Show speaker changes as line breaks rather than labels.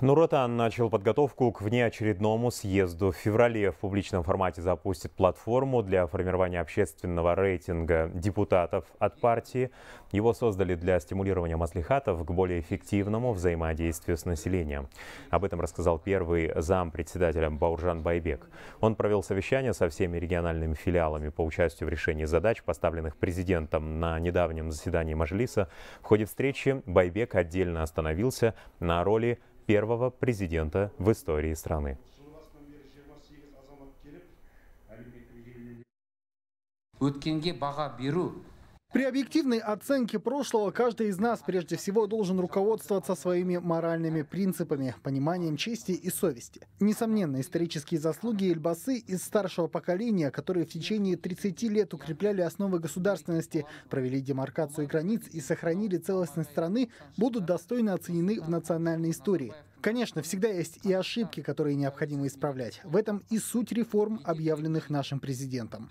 Нуротан начал подготовку к внеочередному съезду. В феврале в публичном формате запустит платформу для формирования общественного рейтинга депутатов от партии. Его создали для стимулирования маслихатов к более эффективному взаимодействию с населением. Об этом рассказал первый зам председателя Бауржан Байбек. Он провел совещание со всеми региональными филиалами по участию в решении задач, поставленных президентом на недавнем заседании Мажлиса. В ходе встречи Байбек отдельно остановился на роли первого президента в истории страны.
өткенге
при объективной оценке прошлого каждый из нас прежде всего должен руководствоваться своими моральными принципами, пониманием чести и совести. Несомненно, исторические заслуги Эльбасы из старшего поколения, которые в течение 30 лет укрепляли основы государственности, провели демаркацию границ и сохранили целостность страны, будут достойно оценены в национальной истории. Конечно, всегда есть и ошибки, которые необходимо исправлять. В этом и суть реформ, объявленных нашим президентом.